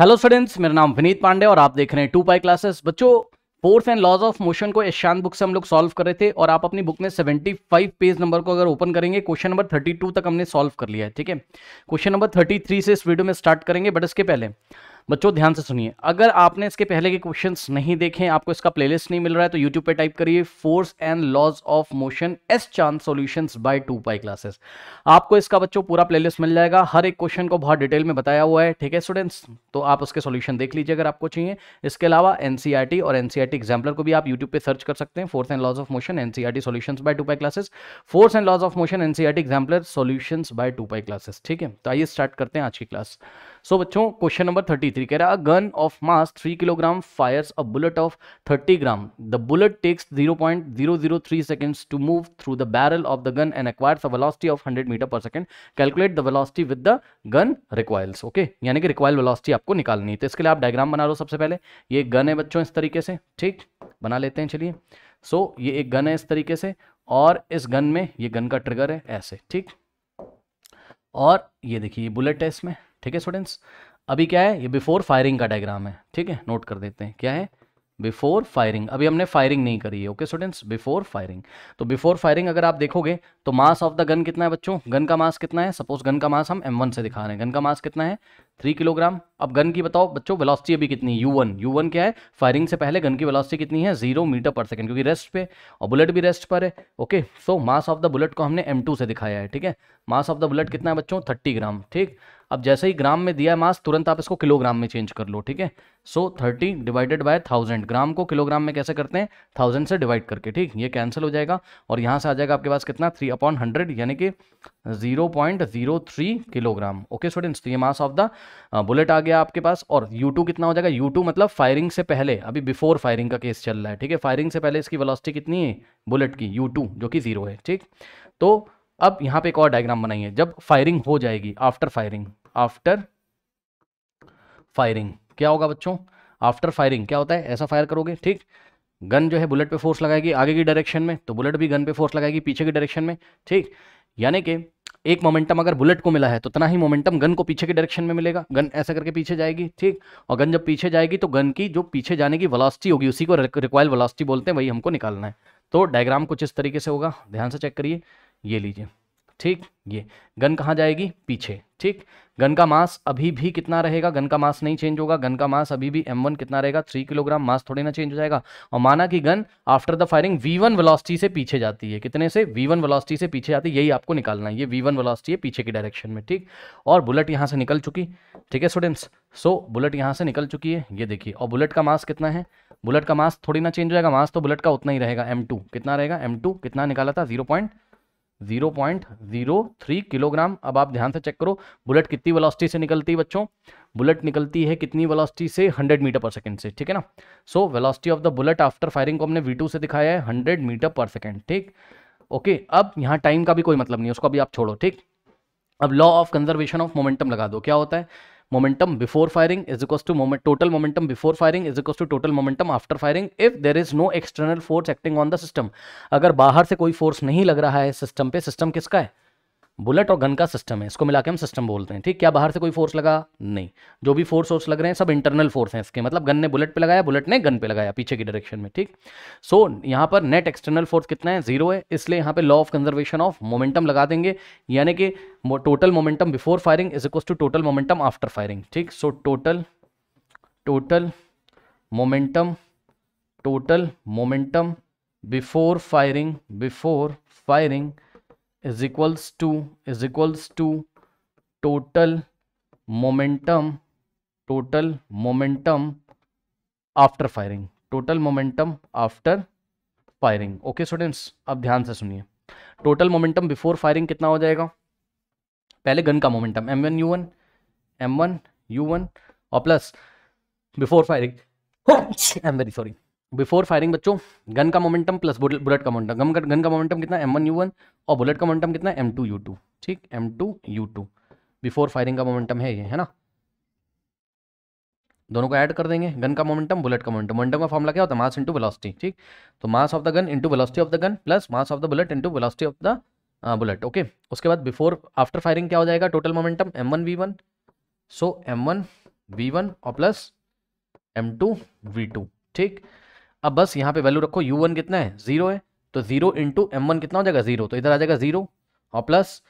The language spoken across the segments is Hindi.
हेलो स्टूडेंट्स मेरा नाम विनीत पांडे और आप देख रहे हैं टू पाई क्लासेस बच्चों force and laws of motion को ईशांत बुक से हम लोग सॉल्व कर रहे थे और आप अपनी बुक में 75 पेज नंबर को अगर ओपन करेंगे क्वेश्चन नंबर 32 तक हमने सॉल्व कर लिया है ठीक है क्वेश्चन नंबर 33 से इस वीडियो में स्टार्ट करेंगे बट इसके पहले बच्चों ध्यान से सुनिए अगर आपने इसके पहले के क्वेश्चन नहीं देखे आपको इसका प्लेलिस्ट नहीं मिल रहा है तो यूट्यूब पर टाइप करिए force and laws of motion S Chand solution by two pi classes आपको इसका बच्चों पूरा प्लेलिस्ट मिल जाएगा हर एक क्वेश्चन को बहुत डिटेल में बताया हुआ है ठीक है स्टूडेंट्स तो आप उसके सोल्यूशन देख लीजिए अगर आपको चाहिए इसके अलावा एनसीआरटी e और एनसीआरटी एग्जाम्पलर e को भी आप यूट्यूब पर सर्च कर सकते हैं force and laws of motion NCERT solution by two pi classes force and laws of motion NCERT exemplar solution by two pi classes ठीक है तो आइए स्टार्ट करते हैं आज की क्लास सो so, बच्चों क्वेश्चन नंबर थर्टी थ्री कह रहा है gun of mass three kilogram fires a bullet of thirty gram the bullet takes zero point zero zero three seconds to move through the barrel of the gun and acquires a velocity of hundred metre per second calculate the velocity with the gun recoils okay यानी कि रिक्वायल वेलोसिटी आपको निकालनी है तो इसके लिए आप डायग्राम बना लो सबसे पहले ये गन है बच्चों इस तरीके से ठीक बना लेते हैं चलिए सो so, ये एक गन है इस तरीके से और इस गन में ये गन का ट्रिगर है ऐसे ठीक और ये देखिए ये बुलेट है इसमें ठीक है स्टूडेंट्स अभी क्या है ये बिफोर फायरिंग का डायग्राम है ठीक है नोट कर देते हैं क्या है बिफोर फायरिंग अभी हमने फायरिंग नहीं करी है ओके स्टूडेंट्स बिफोर फायरिंग तो बिफोर फायरिंग अगर आप देखोगे तो मास ऑफ द गन कितना है बच्चों गन का मास कितना है सपोज गन का मास हम एम से दिखा रहे हैं गन का मास कितना है थ्री किलोग्राम अब गन की बताओ बच्चों वेलोसिटी अभी कितनी वन यू वन क्या है फायरिंग से पहले गन की वेलोसिटी कितनी है जीरो मीटर पर सेकेंड क्योंकि रेस्ट पे और बुलेट भी रेस्ट पर है okay so mass of the bullet को हमने एम से दिखाया है ठीक है मास ऑफ द बुलेट कितना है बच्चों थर्टी ग्राम ठीक अब जैसे ही ग्राम में दिया है मास तुरंत आप इसको किलोग्राम में चेंज कर लो ठीक है so thirty divided by thousand gram को किलोग्राम में कैसे करते हैं थाउजेंड से डिवाइड करके ठीक ये कैंसिल हो जाएगा और यहाँ से आ जाएगा आपके पास कितना थ्री अपॉन हंड्रेड यानी कि zero point zero three kilogram okay students तो ये मास ऑफ द बुलेट आ गया आपके पास और यू टू कितना हो जाएगा यू टू मतलब फायरिंग से पहले अभी बिफोर फायरिंग का केस चल रहा है ठीक है फायरिंग से पहले इसकी वेलोसिटी कितनी है बुलेट की यू टू जो कि जीरो है ठीक तो अब यहाँ पे एक और डायग्राम बनाइए जब फायरिंग हो जाएगी आफ्टर फायरिंग आफ्टर फायरिंग क्या होगा बच्चों आफ्टर फायरिंग क्या होता है ऐसा फायर करोगे ठीक गन जो है बुलेट पे फोर्स लगाएगी आगे की डायरेक्शन में तो बुलेट भी गन पे फोर्स लगाएगी पीछे की डायरेक्शन में ठीक यानी कि एक मोमेंटम अगर बुलेट को मिला है तो उतना ही मोमेंटम गन को पीछे के डायरेक्शन में मिलेगा गन ऐसा करके पीछे जाएगी ठीक और गन जब पीछे जाएगी तो गन की जो पीछे जाने की वलास्टी होगी उसी को रिक्वायल वलास्टी बोलते हैं वही हमको निकालना है तो डायग्राम कुछ इस तरीके से होगा ध्यान से चेक करिए ये लीजिए ठीक ये गन कहाँ जाएगी पीछे ठीक गन का मास अभी भी कितना रहेगा गन का मास नहीं चेंज होगा गन का मास अभी भी एम वन कितना रहेगा थ्री किलोग्राम मास थोड़ी ना चेंज हो जाएगा और माना कि gun after the firing v one velocity से पीछे जाती है कितने से वी वन वेलोसिटी से पीछे जाती है यही आपको निकालना है ये वी वन वेलोसिटी है पीछे की डायरेक्शन में ठीक और बुलेट यहाँ से निकल चुकी ठीक है स्टूडेंट्स सो बुलेट यहाँ से निकल चुकी है ये देखिए और बुलेट का मास कितना है बुलेट का मास थोड़ी ना चेंज हो जाएगा मास तो बुलेट का उतना ही रहेगा एम टू कितना रहेगा एम टू कितना निकाला था जीरो पॉइंट 0.03 किलोग्राम अब आप ध्यान से चेक करो बुलेट कितनी वेलोसिटी से निकलती है बच्चों बुलेट निकलती है कितनी वेलोसिटी से 100 मीटर पर सेकंड से ठीक है ना so velocity of the bullet after firing को हमने V2 से दिखाया है 100 मीटर पर सेकंड ठीक ओके अब यहाँ टाइम का भी कोई मतलब नहीं है उसको अभी आप छोड़ो ठीक अब law of conservation of momentum लगा दो क्या होता है momentum before firing is equal to moment total momentum before firing is equal to total momentum after firing if there is no external force acting on the system अगर बाहर से कोई फोर्स नहीं लग रहा है सिस्टम पे सिस्टम किसका है बुलेट और गन का सिस्टम है इसको मिला के हम सिस्टम बोलते हैं ठीक क्या बाहर से कोई फोर्स लगा नहीं जो भी फोर्स वोर्स लग रहे हैं सब इंटरनल फोर्स हैं इसके मतलब गन ने बुलेट पे लगाया बुलेट ने गन पे लगाया पीछे की डायरेक्शन में ठीक सो so, यहाँ पर नेट एक्सटर्नल फोर्स कितना है जीरो है इसलिए यहाँ पे law of conservation of momentum लगा देंगे यानी कि total momentum before firing is equal to total momentum after firing ठीक so total total momentum total momentum before firing before firing is equals to is equals to total momentum total momentum after firing total momentum after firing okay students अब ध्यान से सुनिए टोटल मोमेंटम बिफोर फायरिंग कितना हो जाएगा पहले गन का momentum m one you one m one you one और plus before firing I am very sorry before firing बच्चों गन का मोमेंटम प्लस बुलेट का मोमेंटम गन का गन का मोमेंटम कितना एम वन यू वन और बुलेट का मोमेंटम कितना एम टू यू टू ठीक m two you two before firing का मोमेंटम है ये है ना दोनों को ऐड कर देंगे गन का मोमेंटम बुलेट का मोमेंटम मोमेंटम का फॉर्मला क्या होता है मास इंटू वेलोसिटी ठीक तो mass of the gun into velocity of the gun plus mass of the bullet into velocity of the bullet okay उसके बाद बिफोर आफ्टर फायरिंग क्या हो जाएगा total momentum m one we one so M one we one और plus M two we two ठीक अब बस यहाँ पे वैल्यू रखो यू वन कितना है जीरो है तो जीरो इंटू एम वन कितना हो जाएगा जीरो तो इधर आ जाएगा जीरो और प्लस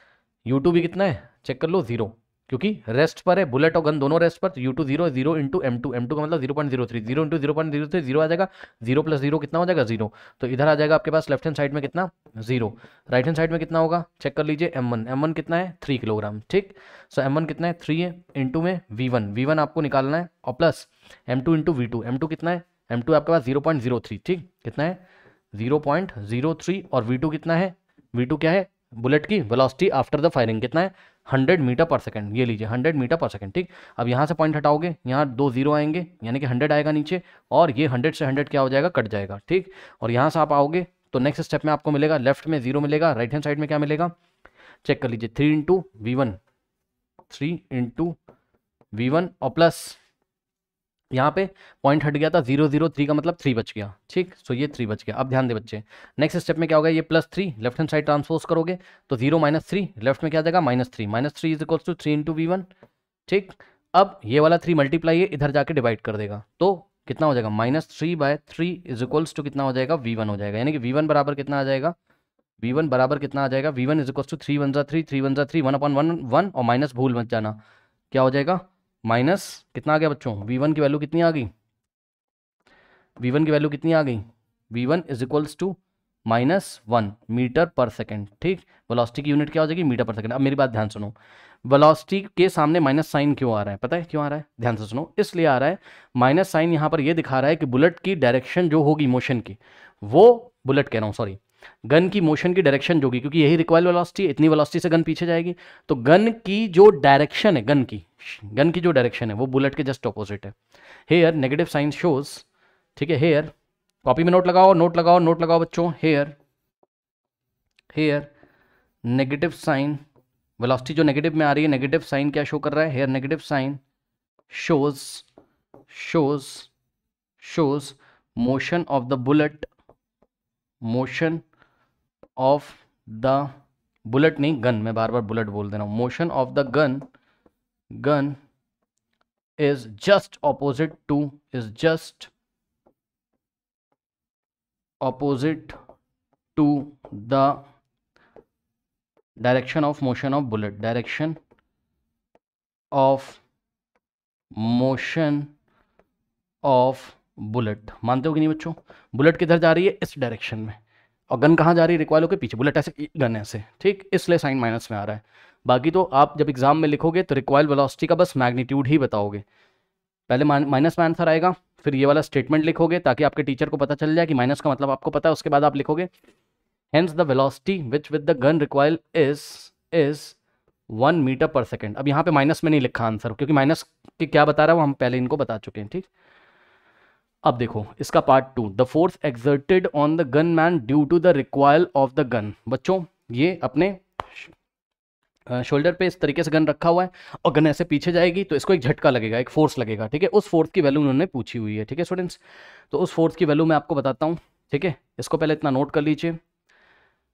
यू टू भी कितना है चेक कर लो जीरो क्योंकि रेस्ट पर है बुलेट और गन दोनों रेस्ट पर तो u two zero zero into m two m two का मतलब zero point zero three zero into zero point zero three zero आ जाएगा जीरो प्लस जीरो कितना हो जाएगा जीरो तो इधर आ जाएगा आपके पास लेफ्ट हैंड साइड में कितना जीरो राइट हैंड साइड में कितना होगा चेक कर लीजिए एम वन एम वन कितना है थ्री किलोग्राम ठीक सो एम वन कितना है थ्री है इंटू में वी वन वी वन आपको निकालना है और plus M two into v two m two कितना है एम टू आपके पास जीरो पॉइंट जीरो थ्री ठीक कितना है जीरो पॉइंट जीरो थ्री और वी टू कितना है वी टू क्या है बुलेट की वेलोसिटी आफ्टर द फायरिंग कितना है हंड्रेड मीटर पर सेकेंड ये लीजिए हंड्रेड मीटर पर सेकेंड ठीक अब यहाँ से पॉइंट हटाओगे यहाँ दो जीरो आएंगे यानी कि हंड्रेड आएगा नीचे और ये हंड्रेड से हंड्रेड क्या हो जाएगा कट जाएगा ठीक और यहाँ से आप आओगे तो नेक्स्ट स्टेप में आपको मिलेगा लेफ्ट में जीरो मिलेगा राइट हैंड साइड में क्या मिलेगा चेक कर लीजिए three into v one three into v one और प्लस यहाँ पे पॉइंट हट गया था जीरो जीरो थ्री का मतलब थ्री बच गया ठीक सो ये थ्री बच गया अब ध्यान दे बच्चे नेक्स्ट स्टेप में क्या होगा ये plus three left hand side transfer करोगे तो जीरो माइनस थ्री लेफ्ट में क्या जाएगा minus three minus three is equals to three into v one ठीक अब ये वाला थ्री मल्टीप्लाई इधर जाके डिवाइड कर देगा तो कितना हो जाएगा minus three by three is equals to कितना हो जाएगा वी वन हो जाएगा यानी कि वी वन बराबर कितना आ जाएगा वी वन बराबर कितना आ जाएगा v one is equals to three one जा थ्री थ्री वन जा थ्री वन अपन वन वन और माइनस भूल मत जाना क्या हो जाएगा माइनस कितना आ गया बच्चों वी वन की वैल्यू कितनी आ गई वी वन की वैल्यू कितनी आ गई v one is equals to minus one metre per second ठीक वेलोसिटी की यूनिट क्या हो जाएगी मीटर पर सेकेंड अब मेरी बात ध्यान सुनो वेलोसिटी के सामने माइनस साइन क्यों आ रहा है पता है क्यों आ रहा है ध्यान से सुनो इसलिए आ रहा है माइनस साइन यहाँ पर यह दिखा रहा है कि बुलेट की डायरेक्शन जो होगी मोशन की वो बुलेट कह रहा हूँ सॉरी गन की मोशन की डायरेक्शन जो होगी क्योंकि यही रिक्वायर वेलोसिटी है इतनी वेलोसिटी से गन पीछे जाएगी तो गन की जो डायरेक्शन है गन की गन की जो डायरेक्शन है वो बुलेट के जस्ट ऑपोजिट है हेयर नेगेटिव साइन शोज ठीक है हेयर कॉपी में नोट लगाओ नोट लगाओ नोट लगाओ बच्चों here here negative sign velocity जो नेगेटिव में आ रही है नेगेटिव साइन क्या शो कर रहा है here negative sign shows shows shows motion of the bullet motion of the bullet नहीं गन मैं बार बार बुलेट बोल दे रहा हूँ motion of the gun gun is just opposite to is just opposite to the direction of motion of bullet direction of motion of bullet मानते हो कि नहीं बच्चों बुलेट किधर जा रही है इस डायरेक्शन में और गन कहाँ जा रही है रिक्वाइल होकर पीछे बुलेट ऐसे गन ऐसे ठीक इसलिए साइन माइनस में आ रहा है बाकी तो आप जब एग्जाम में लिखोगे तो रिक्वायल वेलोसिटी का बस मैग्नीट्यूड ही बताओगे पहले माइनस में आंसर आएगा फिर ये वाला स्टेटमेंट लिखोगे ताकि आपके टीचर को पता चल जाए कि माइनस का मतलब आपको पता है उसके बाद आप लिखोगे hence the velocity which with the gun recoil is is one metre per second अब यहाँ पे माइनस में नहीं लिखा आंसर क्योंकि माइनस के क्या बता रहा है वो हम पहले इनको बता चुके हैं ठीक अब देखो इसका part two the force exerted on the gun man due to the recoil of the gun बच्चों ये अपने शोल्डर पे इस तरीके से गन रखा हुआ है और गन ऐसे पीछे जाएगी तो इसको एक झटका लगेगा एक फोर्स लगेगा ठीक है उस फोर्स की वैल्यू उन्होंने पूछी हुई है ठीक है स्टूडेंट्स तो उस फोर्स की वैल्यू मैं आपको बताता हूँ ठीक है इसको पहले इतना नोट कर लीजिए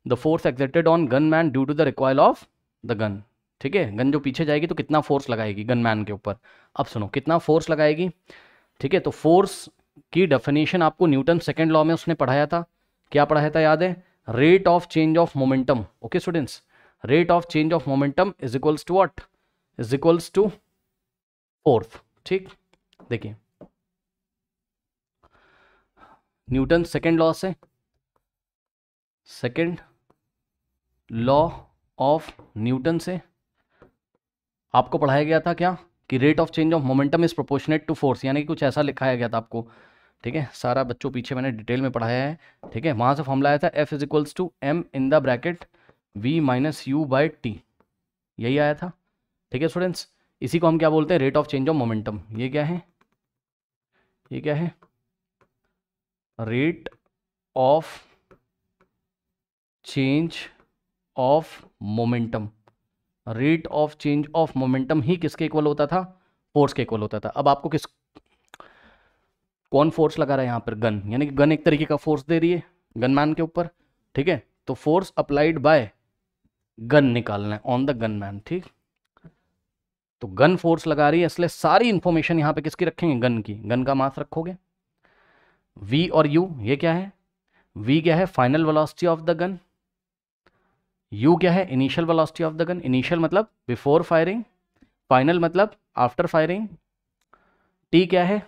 the force exerted on gun man due to the recoil of the gun ठीक है गन जो पीछे जाएगी तो कितना फोर्स लगाएगी गन मैन के ऊपर अब सुनो कितना फोर्स लगाएगी ठीक है तो फोर्स की डेफिनेशन आपको न्यूटन सेकेंड लॉ में उसने पढ़ाया था क्या पढ़ाया था याद है rate of change of momentum okay students rate of change of momentum is equals to what is equals to force ठीक देखिए न्यूटन सेकेंड लॉ से सेकेंड लॉ ऑफ न्यूटन से आपको पढ़ाया गया था क्या कि rate of change of momentum is proportionate to force यानी कि कुछ ऐसा लिखाया गया था आपको ठीक है सारा बच्चों पीछे मैंने डिटेल में पढ़ाया है ठीक है वहां से फॉर्मला आया था F is equals to M in the bracket V minus U by T यही आया था ठीक है स्टूडेंट्स इसी को हम क्या बोलते हैं rate of change of momentum ये क्या है ये क्या है rate of change of momentum rate of change of momentum ही किसके इक्वल होता था फोर्स के इक्वल होता था अब आपको किस कौन फोर्स लगा रहा है यहाँ पर गन यानी कि गन एक तरीके का फोर्स दे रही है गनमैन के ऊपर ठीक है तो फोर्स अप्लाइड बाय गन निकालना है ऑन द गनमैन ठीक तो गन फोर्स लगा रही है इसलिए सारी इंफॉर्मेशन यहां पे किसकी रखेंगे गन की गन का मास रखोगे वी और यू ये क्या है वी क्या है final velocity of the gun U क्या है initial velocity of the gun initial मतलब बिफोर फायरिंग फाइनल मतलब आफ्टर फायरिंग टी क्या है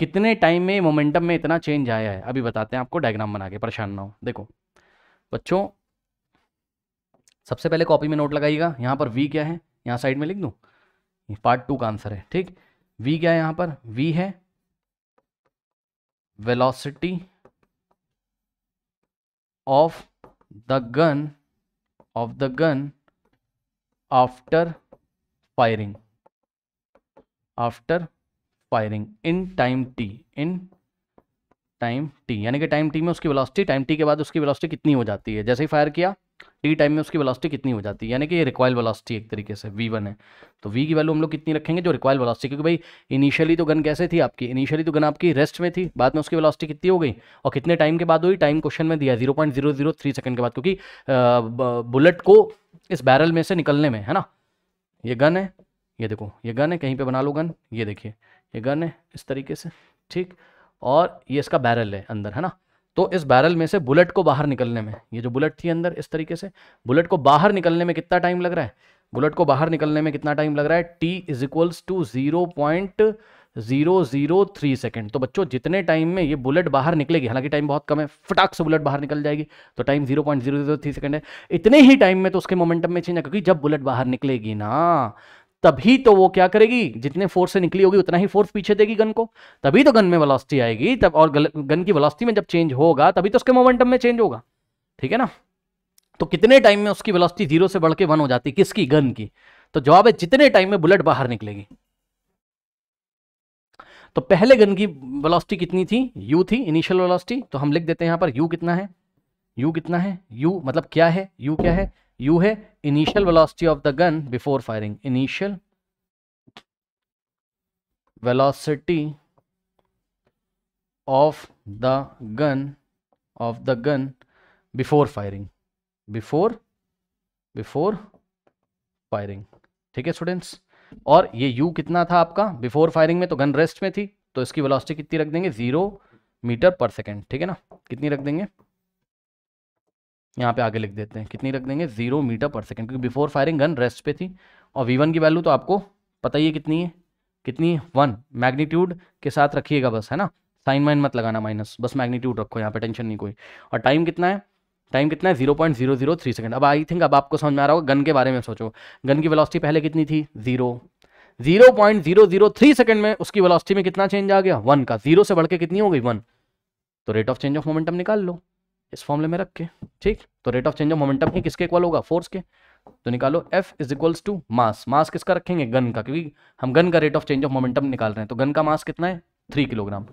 कितने टाइम में मोमेंटम में इतना चेंज आया है अभी बताते हैं आपको डायग्राम बना के परेशान ना हो देखो बच्चों सबसे पहले कॉपी में नोट लगाइएगा यहाँ पर वी क्या है यहाँ साइड में लिख दूँ पार्ट टू का आंसर है ठीक वी क्या है यहाँ पर वी है velocity of the gun of the gun after firing after firing in time T in time T यानी कि टाइम टी में उसकी वेलोसिटी टाइम टी के बाद उसकी वेलोसिटी कितनी हो जाती है जैसे ही फायर किया टी टाइम में उसकी वेलोसिटी कितनी हो जाती है यानी कि ये रिक्वाइल वेलोसिटी एक तरीके से वी वन है तो वी की वैल्यू हम लोग कितनी रखेंगे जो रिक्वाइल वेलोसिटी क्योंकि भाई इनिशियली तो गन कैसे थी आपकी इनिशियली तो गन आपकी रेस्ट में थी बाद में उसकी वेलोसिटी कितनी हो गई और कितने टाइम के बाद हुई टाइम क्वेश्चन में दिया zero point zero zero three second के बाद क्योंकि बुलेट को इस बैरल में से निकलने में है ना ये गन है ये देखो ये गन है कहीं पर बना लो गन ये देखिए ये गन है इस तरीके से ठीक और ये इसका बैरल है अंदर है ना तो इस बैरल में से बुलेट को बाहर निकलने में ये जो बुलेट थी अंदर इस तरीके से बुलेट को बाहर निकलने में कितना टाइम लग रहा है बुलेट को बाहर निकलने में कितना टाइम लग रहा है T is equals to zero point zero zero three second तो बच्चों जितने टाइम में ये बुलेट बाहर निकलेगी हालांकि टाइम बहुत कम है फटाक से बुलेट बाहर निकल जाएगी तो time zero point zero zero three second है इतने ही टाइम में तो उसके मोमेंटम में चेंज है क्योंकि जब बुलेट बाहर निकलेगी ना तभी तो वो क्या करेगी जितने फोर्स से निकली होगी उतना ही फोर्स पीछे देगी गन को तभी तो गन में वेलोसिटी आएगी तब और गन की वेलोसिटी में जब चेंज होगा तभी तो उसके मोमेंटम में चेंज होगा ठीक है ना तो कितने टाइम में उसकी वेलोसिटी जीरो से बढ़ के वन हो जाती किसकी गन की तो जवाब है जितने टाइम में बुलेट बाहर निकलेगी तो पहले गन की वेलोसिटी कितनी थी यू थी इनिशियल वेलोसिटी तो हम लिख देते हैं यहां पर यू कितना है यू कितना है यू मतलब क्या है यू क्या है u है initial velocity of the gun before firing initial velocity of the gun of the gun before firing before before firing ठीक है स्टूडेंट्स और ये u कितना था आपका बिफोर फायरिंग में तो गन रेस्ट में थी तो इसकी वेलोसिटी कितनी रख देंगे जीरो मीटर पर सेकेंड ठीक है ना कितनी रख देंगे यहाँ पे आगे लिख देते हैं कितनी रख देंगे जीरो मीटर पर सेकेंड क्योंकि बिफोर फायरिंग गन रेस्ट पे थी और वी वन की वैल्यू तो आपको पता ही है कितनी है कितनी है वन मैग्नीट्यूड के साथ रखिएगा बस है ना साइन माइन मत लगाना माइनस बस मैग्नीट्यूड रखो यहाँ पे टेंशन नहीं कोई और टाइम कितना है टाइम कितना है zero point zero zero three second अब आई थिंक अब आपको समझ में आ रहा होगा गन के बारे में सोचो गन की वेलोसिटी पहले कितनी थी zero zero point zero zero three second में उसकी वेलोसिटी में कितना चेंज आ गया वन का जीरो से बढ़ के कितनी हो गई वन तो rate of change of momentum निकाल लो इस फॉर्मले में रख के ठीक तो rate of change of momentum ही किसके इक्वल होगा फोर्स के तो निकालो F is equals to mass mass किसका रखेंगे गन का क्योंकि हम गन का rate of change of momentum निकाल रहे हैं तो गन का मास कितना है three kilogram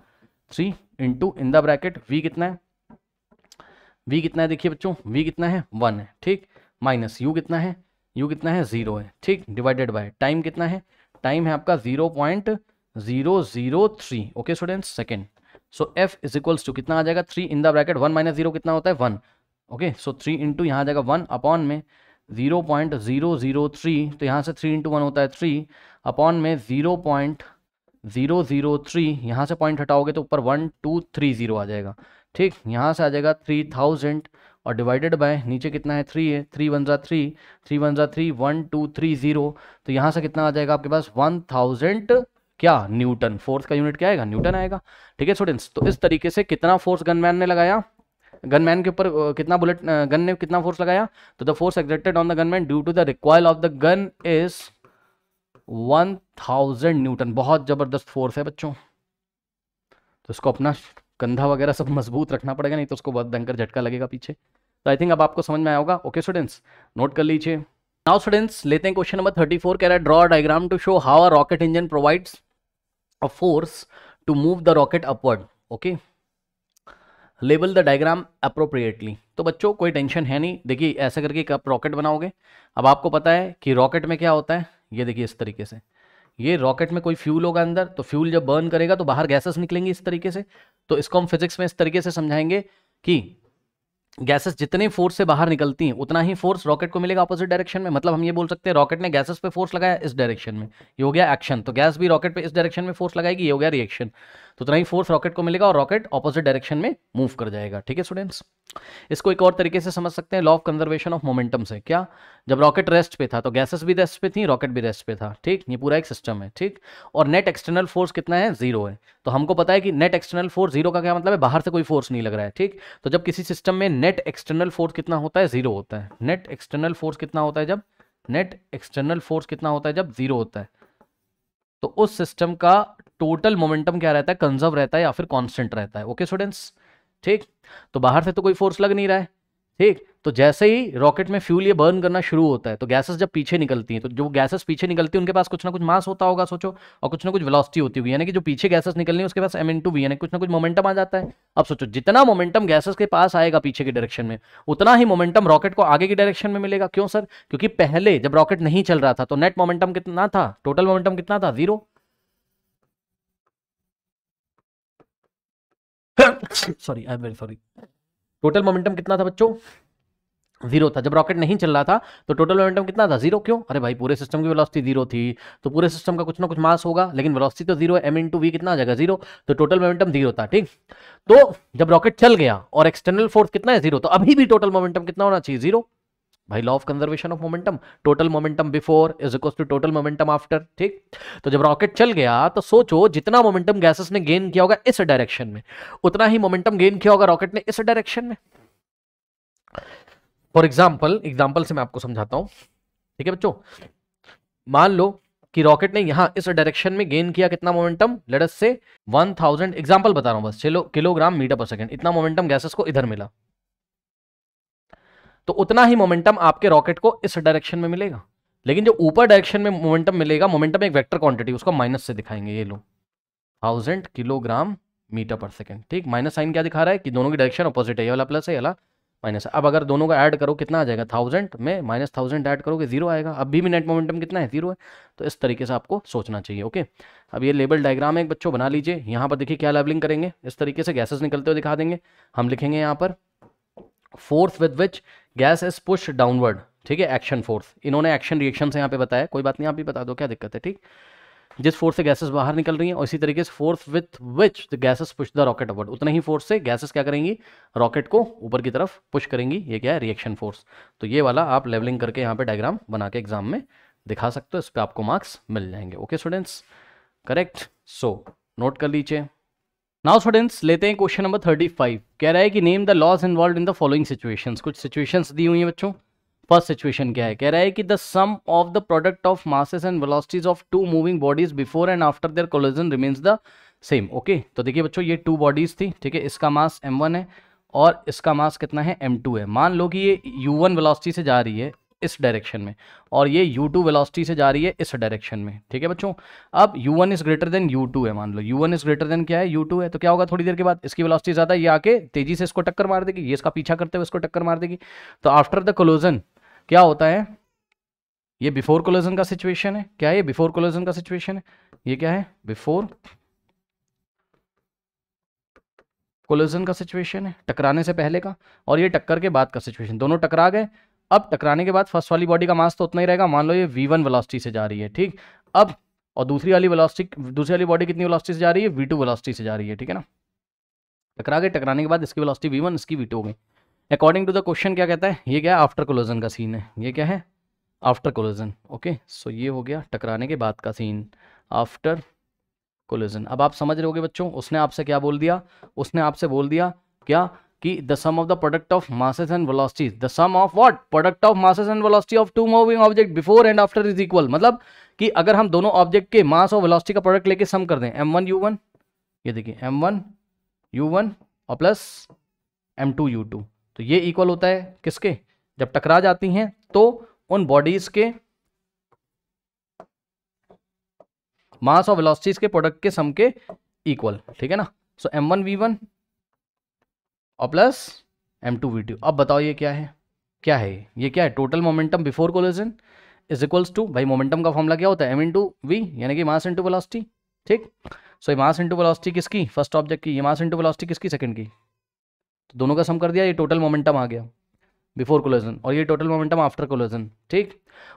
three into in the bracket V कितना है वी कितना है देखिए बच्चों वी कितना है वन है ठीक माइनस यू कितना है यू कितना है जीरो है ठीक डिवाइडेड बाय टाइम कितना है टाइम है आपका zero point zero zero three okay students second so F is equals to कितना आ जाएगा three in the bracket one minus zero कितना होता है one okay so three into यहाँ आ जाएगा वन अपॉन में zero point zero zero three तो यहाँ से थ्री इंटू वन होता है थ्री अपॉन में zero point zero zero three यहाँ से पॉइंट हटाओगे तो ऊपर वन टू थ्री जीरो आ जाएगा ठीक यहाँ से आ जाएगा थ्री थाउजेंड और डिवाइडेड बाय नीचे कितना है थ्री है थ्री वन ज़ा थ्री थ्री वन ज़ा three one two three zero तो यहाँ से कितना आ जाएगा आपके पास वन थाउजेंड क्या न्यूटन फोर्स का यूनिट क्या आएगा न्यूटन आएगा ठीक है स्टूडेंट्स तो इस तरीके से कितना फोर्स गनमैन ने लगाया गनमैन के ऊपर कितना बुलेट गन ने कितना फोर्स लगाया तो the force exerted on the gunman due to the recoil of the gun is one thousand Newton बहुत जबरदस्त फोर्स है बच्चों तो इसको अपना कंधा वगैरह सब मजबूत रखना पड़ेगा नहीं तो उसको बहुत भयंकर झटका लगेगा पीछे तो आई थिंक अब आपको समझ में आया होगा ओके स्टूडेंट्स नोट कर लीजिए नाउ स्टूडेंट्स लेते हैं क्वेश्चन नंबर थर्टी फोर कह रहा है draw diagram to show how a rocket engine provides a force to move the rocket upward okay label the diagram appropriately तो बच्चों कोई टेंशन है नहीं देखिए ऐसा करके कब रॉकेट बनाओगे अब आपको पता है कि रॉकेट में क्या होता है ये देखिए इस तरीके से ये रॉकेट में कोई फ्यूल होगा अंदर तो फ्यूल जब बर्न करेगा तो बाहर गैसेस निकलेंगी इस तरीके से तो इसको हम फिजिक्स में इस तरीके से समझाएंगे कि गैसेस जितने फोर्स से बाहर निकलती हैं उतना ही फोर्स रॉकेट को मिलेगा अपोजिट डायरेक्शन में मतलब हम ये बोल सकते हैं रॉकेट ने गैसेस पे फोर्स लगाया इस डायरेक्शन में ये हो गया एक्शन तो गैस भी रॉकेट पे इस डायरेक्शन में फोर्स लगाएगी ये हो गया रिएक्शन तो उतना ही फोर्स रॉकेट को मिलेगा और रॉकेट ऑपोजिट डायरेक्शन में मूव कर जाएगा ठीक है स्टूडेंट्स इसको एक और तरीके से समझ सकते हैं law of conservation of momentum से क्या जब रॉकेट रेस्ट पे था तो गैसेस भी रेस्ट पे थी रॉकेट भी रेस्ट पे था ठीक ये पूरा एक सिस्टम है ठीक और नेट एक्सटर्नल फोर्स कितना है जीरो है तो हमको पता है कि नेट एक्सटर्नल फोर्स जीरो का क्या मतलब है बाहर से कोई फोर्स नहीं लग रहा है ठीक तो जब किसी सिस्टम में नेट एक्सटर्नल फोर्स कितना होता है जीरो होता है नेट एक्सटर्नल फोर्स कितना होता है जब नेट एक्सटर्नल फोर्स कितना होता है जब जीरो होता है तो उस सिस्टम का टोटल मोमेंटम क्या रहता है कंजर्व रहता है या फिर कॉन्स्टेंट रहता है ओके स्टूडेंट्स ठीक तो बाहर से तो कोई फोर्स लग नहीं रहा है ठीक तो जैसे ही रॉकेट में फ्यूल ये बर्न करना शुरू होता है तो गैसेस जब पीछे निकलती हैं तो जो गैसेस पीछे निकलती है उनके पास कुछ ना कुछ मास होता होगा सोचो और कुछ ना कुछ वेलोसिटी होती होगी यानी कि जो पीछे गैसेस निकलनी है उसके पास एम एन टू भी यानी कुछ ना कुछ मोमेंटम आ जाता है अब सोचो जितना मोमेंटम गैसेस के पास आएगा पीछे के डायरेक्शन में उतना ही मोमेंटम रॉकेट को आगे की डायरेक्शन में मिलेगा क्यों सर क्योंकि पहले जब रॉकेट नहीं चल रहा था तो नेट मोमेंटम कितना था टोटल मोमेंटम कितना था zero sorry I am very sorry total momentum कितना था बच्चों जीरो था जब रॉकेट नहीं चल रहा था तो टोटल मोमेंटम कितना था जीरो क्यों अरे भाई पूरे सिस्टम की वेलोसिटी जीरो थी तो पूरे सिस्टम का कुछ ना कुछ मास होगा लेकिन वेलोसिटी तो जीरो एम इंटू वी कितना आ जाएगा जीरो तो टोटल मोमेंटम जीरो था ठीक तो जब रॉकेट चल गया और एक्सटर्नल फोर्स कितना है जीरो तो अभी भी टोटल मोमेंटम कितना होना चाहिए जीरो भाई law of conservation of momentum total momentum before is equal to total momentum after ठीक तो जब रॉकेट चल गया तो सोचो जितना मोमेंटम गैसेस ने गेन किया होगा इस डायरेक्शन में उतना ही मोमेंटम गेन किया होगा रॉकेट ने इस डायरेक्शन में फॉर एग्जाम्पल एग्जाम्पल से मैं आपको समझाता हूं ठीक है बच्चों मान लो कि रॉकेट ने यहां इस डायरेक्शन में गेन किया कितना मोमेंटम लेटस से 1000 एग्जाम्पल बता रहा हूं बस चलो किलोग्राम मीटर पर सेकेंड इतना मोमेंटम गैसेस को इधर मिला तो उतना ही मोमेंटम आपके रॉकेट को इस डायरेक्शन में मिलेगा लेकिन जो ऊपर डायरेक्शन में मोमेंटम मिलेगा मोमेंटम एक वेक्टर क्वांटिटी उसको माइनस से दिखाएंगे ये लो thousand kilogram meter per second ठीक माइनस साइन क्या दिखा रहा है कि दोनों की डायरेक्शन अपोजिट है ये वाला प्लस है ये वाला माइनस अब अगर दोनों का ऐड करो कितना आ जाएगा थाउजेंड में माइनस थाउजेंड ऐड करोगे जीरो आएगा अब भी नेट मोमेंटम कितना है जीरो है तो इस तरीके से आपको सोचना चाहिए ओके अब ये लेबल डायग्राम एक बच्चों बना लीजिए यहाँ पर देखिए क्या लेबलिंग करेंगे इस तरीके से गैसेस निकलते हुए दिखा देंगे हम लिखेंगे यहाँ पर force with which gas is push downward ठीक है एक्शन फोर्स इन्होंने एक्शन रिएक्शन से यहाँ पे बताया कोई बात नहीं आप भी बता दो क्या दिक्कत है ठीक जिस फोर्स से गैसेस बाहर निकल रही हैं और इसी तरीके से force with which the gases push the rocket upward उतने ही फोर्स से गैसेस क्या करेंगी रॉकेट को ऊपर की तरफ पुश करेंगी ये क्या है रिएक्शन फोर्स तो ये वाला आप लेवलिंग करके यहाँ पे डायग्राम बना के एग्जाम में दिखा सकते हो इस पर आपको मार्क्स मिल जाएंगे okay students correct so note कर लीजिए नाउ स्टूडेंट्स लेते हैं क्वेश्चन नंबर थर्टी फाइव कह रहा है कि name the laws involve in the following situations कुछ सिचुएशंस दी हुई हैं बच्चों फर्स्ट सिचुएशन क्या है कह रहा है कि the sum of the product of masses and velocities of two moving bodies before and after their collision remains the same okay तो देखिए बच्चों ये टू बॉडीज थी ठीक है इसका मास एम वन है और इसका मास कितना है एम टू है मान लो कि ये यू वन वेलोसिटी से जा रही है इस डायरेक्शन में और ये यू टू वेलासिटी से जा रही है इस डायरेक्शन में ठीक है बच्चों अब U one is greater than U two है मान लो U one is greater than क्या है यू टू है तो क्या होगा थोड़ी देर के बाद इसकी वेलासिटी ज़्यादा ये आके तेज़ी से इसको टक्कर मार देगी ये इसका पीछा करते हुए इसको टक्कर मार देगी तो आफ्टर द क्लोजन क्या होता है ये बिफोर क्लोजन का सिचुएशन है क्या है ये बिफोर क्लोजन का सिचुएशन है ये क्या है बिफोर कोलोजन का सिचुएशन है टकराने से पहले का और ये टक्कर के बाद का सिचुएशन दोनों टकरा गए अब टकराने के बाद फर्स्ट वाली बॉडी का मास तो उतना ही रहेगा मान लो ये वी वन वेलोसिटी से जा रही है ठीक अब और दूसरी वाली वेलोसिटी दूसरी वाली बॉडी कितनी वेलोसिटी से जा रही है वी टू वेलोसिटी से जा रही है ठीक है ना टकरा गए टकराने के बाद इसकी वेलोसिटी वी वन इसकी वी टू हो गई अकॉर्डिंग टू द क्वेश्चन क्या कहता है ये क्या है आफ्टर कोलोजन का सीन है ये क्या है आफ्टर कोलोजन ओके सो ये हो गया टकराने के बाद का सीन आफ्टर कोलिजन अब आप समझ रहे हो बच्चों उसने आपसे क्या बोल दिया उसने आपसे बोल दिया क्या कि the sum of the product of masses and velocity the sum of what product of masses and velocity of two moving object before and after is equal मतलब कि अगर हम दोनों ऑब्जेक्ट के मास और वेलोसिटी का प्रोडक्ट लेके सम कर दें एम वन यू वन ये देखिए एम वन यू वन और plus M two you two तो ये इक्वल होता है किसके जब टकरा जाती हैं तो उन बॉडीज के मास और वेलोसिटीज के प्रोडक्ट के सम के इक्वल ठीक है ना so M one we one और plus M two we two अब बताओ ये क्या है क्या है ये क्या है total momentum before collision is equals to भाई मोमेंटम का फॉर्मला क्या होता है एम इंटू वी यानी कि मास इंटू वेलोसिटी ठीक सो ये मास इंटू वेलोसिटी किसकी फर्स्ट ऑब्जेक्ट की ये मास इंटू वेलोसिटी किसकी सेकंड की तो दोनों का सम कर दिया ये टोटल मोमेंटम आ गया बिफोर कोलोजन और ये टोटल मोमेंटम आफ्टर कोलोजन ठीक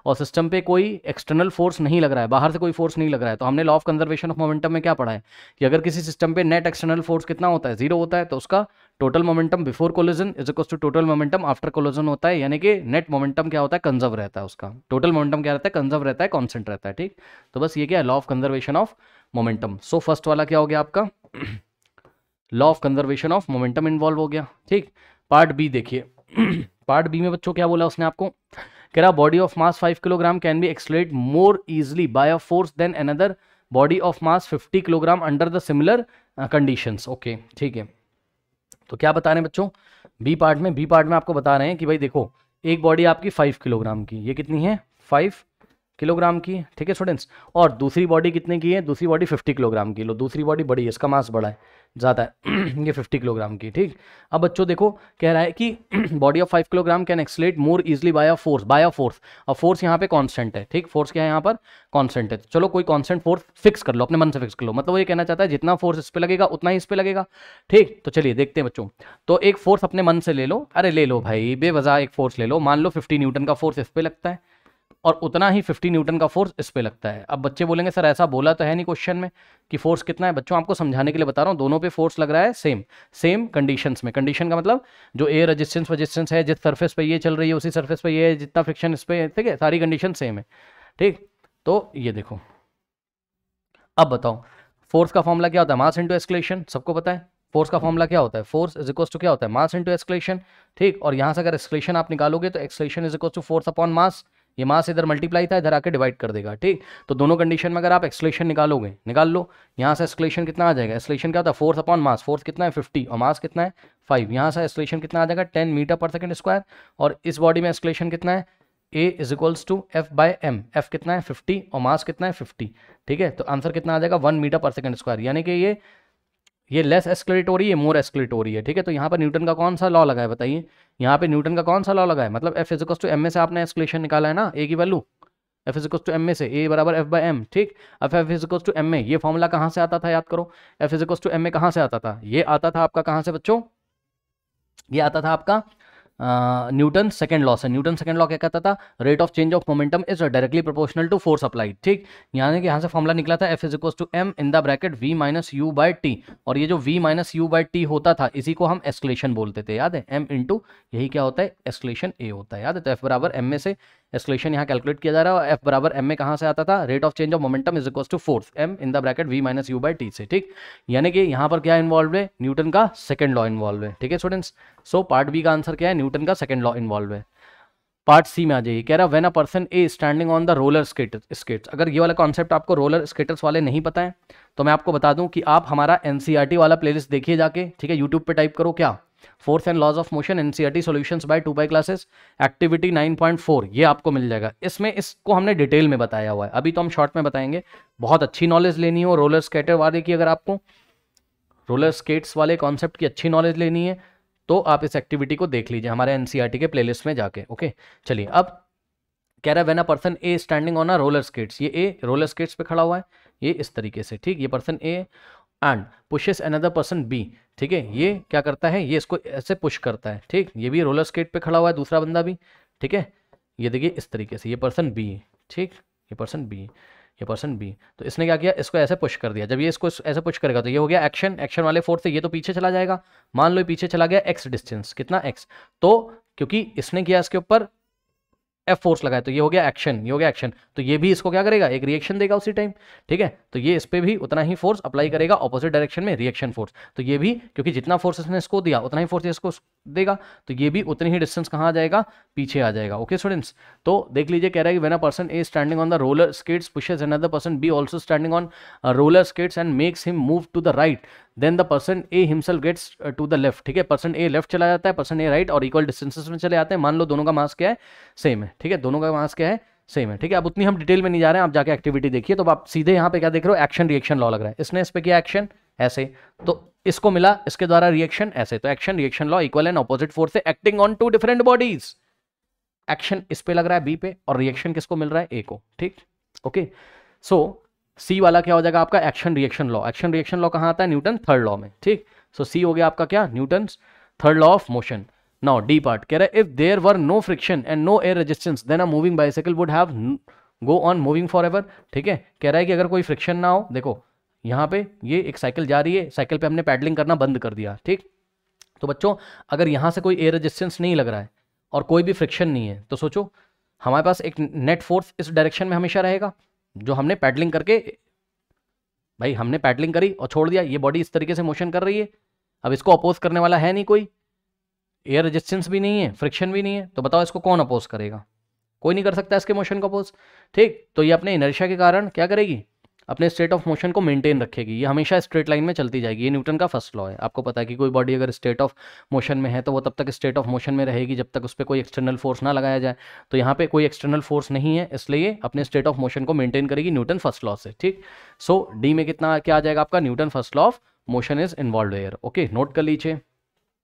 और सिस्टम पे कोई एक्सटर्नल फोर्स नहीं लग रहा है बाहर से कोई फोर्स नहीं लग रहा है तो हमने law of conservation of momentum में क्या पढ़ा है कि अगर किसी सिस्टम पे नेट एक्सटर्नल फोर्स कितना होता है जीरो होता है तो उसका total momentum before collision is equal to total momentum after collision होता है यानी कि नेट मोमेंटम क्या होता है कंजर्व रहता है उसका टोटल मोमेंटम क्या रहता है कंजर्व रहता है कॉन्सेंट रहता है ठीक तो बस ये क्या है law of conservation of momentum so first वाला क्या हो गया आपका law of conservation of momentum involve हो गया ठीक पार्ट बी देखिए पार्ट बी में बच्चों क्या बोला उसने आपको कह रहा body of mass five kilogram can be accelerate more easily by a force than another body of mass fifty kilogram under the similar conditions okay ठीक है तो क्या बता रहे हैं बच्चों बी पार्ट में बी पार्ट में आपको बता रहे हैं कि भाई देखो एक बॉडी आपकी फाइव किलोग्राम की ये कितनी है फाइव किलोग्राम की ठीक है स्टूडेंट्स और दूसरी बॉडी कितने की है दूसरी बॉडी 50 किलोग्राम की लो दूसरी बॉडी बड़ी है इसका मास बड़ा है ज़्यादा है ये 50 किलोग्राम की ठीक अब बच्चों देखो कह रहा है कि body of 5 kilogram can accelerate more easily by a force by a force और फोर्स यहाँ पे कांस्टेंट है ठीक फोर्स क्या है यहाँ पर कांस्टेंट है चलो कोई कांस्टेंट फोर्स फिक्स कर लो अपने मन से फिक्स कर लो मतलब वो ये कहना चाहता है जितना फोर्स इस पर लगेगा उतना ही इस पर लगेगा ठीक तो चलिए देखते हैं बच्चों तो एक फोर्स अपने मन से ले लो अरे ले लो भाई बेवजह एक फोर्स ले लो मान लो फिफ्टी न्यूटन का फोर्स इस पर लगता है और उतना ही 50 न्यूटन का फोर्स इस पे लगता है अब बच्चे बोलेंगे सर ऐसा बोला तो है नहीं क्वेश्चन में कि फोर्स कितना है बच्चों आपको समझाने के लिए बता रहा हूँ दोनों पे फोर्स लग रहा है सेम सेम कंडीशंस में कंडीशन का मतलब जो एयर रजिस्टेंस रजिस्टेंस है जिस सर्फेस पर ये चल रही है उसी सर्फेस पर ये है जितना फ्रिक्शन इस पर ठीक है सारी कंडीशन सेम है ठीक तो ये देखो अब बताओ फोर्स का फॉर्मला क्या होता है मास इंटू एस्कुलेशन सबको पता है फोर्स का फॉर्मला क्या होता है फोर्स इज इक्वल टू क्या होता है मास इंटू एक्सलेशन ठीक और यहाँ से अगर एक्सलेशन आप निकालोगे तो acceleration is equal to force upon mass ये मास इधर मल्टीप्लाई था इधर आके डिवाइड कर देगा ठीक तो दोनों कंडीशन में अगर आप एक्सलेशन निकालोगे निकाल लो यहाँ से एक्सलेशन कितना आ जाएगा एक्सलेशन क्या होता है फोर्थ अपॉन मास फोर्थ कितना है फिफ्टी और मास कितना है फाइव यहाँ से एक्सलेशन कितना आ जाएगा ten meter per second square और इस बॉडी में एक्सलेशन कितना है A is equals to F by M F कितना है फिफ्टी और मास कितना है फिफ्टी ठीक है तो आंसर कितना आ जाएगा one metre per second square यानी कि ये ये लेस एस्केलेट हो रही है मोर एस्केलेट हो रही है ठीक है तो यहाँ पर न्यूटन का कौन सा लॉ लगा है बताइए यहाँ पे न्यूटन का कौन सा लॉ लगा है मतलब F is equals to M A से आपने एस्केलेशन निकाला है ना ए की value F is equals to M A से ए बराबर एफ बाई एम ठीक अब F is equals to M A ये फॉर्मूला कहाँ से आता था याद करो F is equals to M A कहाँ से आता था ये आता था आपका कहाँ से बच्चों ये आता था आपका न्यूटन सेकंड लॉ से न्यूटन सेकंड लॉ क्या कहता था rate of change of momentum is directly proportional to force applied ठीक यानी कि यहाँ से फॉर्मला निकला था F is equal to M in the bracket V minus U by T और ये जो V minus U by T होता था इसी को हम एस्कुलेशन बोलते थे याद है एम इंटू यही क्या होता है एस्कुलेशन ए होता है याद है तो एफ बराबर एम में से एस्कुलेशन यहाँ कैलकुलेट किया जा रहा है और एफ बराबर एम में कहाँ से आता था rate of change of momentum is equal to force M in the bracket V minus U by T से ठीक यानी कि यहाँ पर क्या इन्वॉल्व है न्यूटन का सेकेंड लॉ इन्वॉल्व है ठीक है स्टूडेंट्स सो पार्ट बी का आंसर क्या है न्यूटन का सेकंड लॉ इन्वॉल्व है पार्ट सी में आ जाइए कह रहा when a person A standing on the roller skate skates अगर ये वाला कॉन्सेप्ट आपको रोलर स्केटर्स वाले नहीं पता है तो मैं आपको बता दूं कि आप हमारा एन e वाला प्लेलिस्ट देखिए जाके ठीक है यूट्यूब पे टाइप करो क्या force and laws of motion NCERT solutions by two by classes activity 9.4 ये आपको मिल जाएगा इसमें इसको हमने डिटेल में बताया हुआ है अभी तो हम शॉर्ट में बताएंगे बहुत अच्छी नॉलेज लेनी हो रोलर स्केटर वाले की अगर आपको रोलर स्केट्स वाले कॉन्सेप्ट की अच्छी नॉलेज लेनी है तो आप इस एक्टिविटी को देख लीजिए हमारे एनसीआरटी e के प्लेलिस्ट में जाके ओके चलिए अब कह रहा है when a person A standing on a roller skates ये ए रोलर स्केट्स पे खड़ा हुआ है ये इस तरीके से ठीक ये person A and pushes another person B ठीक है ये क्या करता है ये इसको ऐसे पुश करता है ठीक ये भी रोलर स्केट पे खड़ा हुआ है दूसरा बंदा भी ठीक है ये देखिए इस तरीके से ये पर्सन बी ठीक ये पर्सन बी ये पर्सन बी तो इसने क्या किया इसको ऐसे पुश कर दिया जब ये इसको ऐसे पुश करेगा तो ये हो गया एक्शन एक्शन वाले फोर्स से ये तो पीछे चला जाएगा मान लो पीछे चला गया एक्स डिस्टेंस कितना एक्स तो क्योंकि इसने किया इसके ऊपर एफ फोर्स लगाए तो ये हो गया एक्शन ये हो गया एक्शन तो ये भी इसको क्या करेगा एक रिएक्शन देगा उसी टाइम ठीक है तो ये इस पर भी उतना ही फोर्स अप्लाई करेगा ऑपोजिट डायरेक्शन में रिएक्शन फोर्स तो ये भी क्योंकि जितना फोर्स इसने इसको दिया उतना ही फोर्स इसको देगा तो ये भी उतनी ही डिस्टेंस कहाँ आ जाएगा पीछे आ जाएगा ओके स्टूडेंट्स तो देख लीजिए कह रहा है कि when a person is standing on the roller skates pushes another person B also standing on roller skates and makes him move to the right then the person A himself gets to the left ठीक है पर्सन ए लेफ्ट चला जाता है पर्सन ए राइट और इक्वल डिस्टेंसेस में चले जाते हैं मान लो दोनों का मास क्या है सेम है ठीक है दोनों का मास क्या है सेम है ठीक है अब उतनी हम डिटेल में नहीं जा रहे हैं आप जाके एक्टिविटी देखिए तो आप सीधे यहाँ पे क्या देख रहे हो एक्शन रिएक्शन लॉ लग रहा है इसने इस पर किया एक्शन ऐसे तो इसको मिला इसके द्वारा रिएक्शन ऐसे तो action reaction law equal and opposite force से acting on two different bodies action इस पे लग रहा है बी पे और रिएक्शन किसको मिल रहा है ए को ठीक ओके सो सी वाला क्या हो जाएगा आपका action reaction law action reaction law कहाँ आता है न्यूटन थर्ड लॉ में ठीक सो सी हो गया आपका क्या Newton third law of motion now D part कह रहा है if there were no friction and no air resistance then a moving bicycle would have go on moving for ever ठीक है कह रहा है कि अगर कोई फ्रिक्शन ना हो देखो यहाँ पे ये एक साइकिल जा रही है साइकिल पे हमने पैडलिंग करना बंद कर दिया ठीक तो बच्चों अगर यहाँ से कोई एयर रेजिस्टेंस नहीं लग रहा है और कोई भी फ्रिक्शन नहीं है तो सोचो हमारे पास एक नेट फोर्स इस डायरेक्शन में हमेशा रहेगा जो हमने पैडलिंग करके भाई हमने पैडलिंग करी और छोड़ दिया ये बॉडी इस तरीके से मोशन कर रही है अब इसको अपोज करने वाला है नहीं कोई एयर रेजिस्टेंस भी नहीं है फ्रिक्शन भी नहीं है तो बताओ इसको कौन अपोज करेगा कोई नहीं कर सकता इसके मोशन को अपोज ठीक तो ये अपने इनर्शिया के कारण क्या करेगी अपने स्टेट ऑफ मोशन को मेंटेन रखेगी ये हमेशा स्ट्रेट लाइन में चलती जाएगी ये न्यूटन का फर्स्ट लॉ है आपको पता है कि कोई बॉडी अगर स्टेट ऑफ मोशन में है तो वो तब तक स्टेट ऑफ मोशन में रहेगी जब तक उस पर कोई एक्सटर्नल फोर्स ना लगाया जाए तो यहाँ पे कोई एक्सटर्नल फोर्स नहीं है इसलिए अपने स्टेट ऑफ मोशन को मेंटेन करेगी न्यूटन फर्स्ट लॉ से ठीक सो so, डी में कितना क्या आ जाएगा आपका Newton first law of motion is involve here okay note कर लीजिए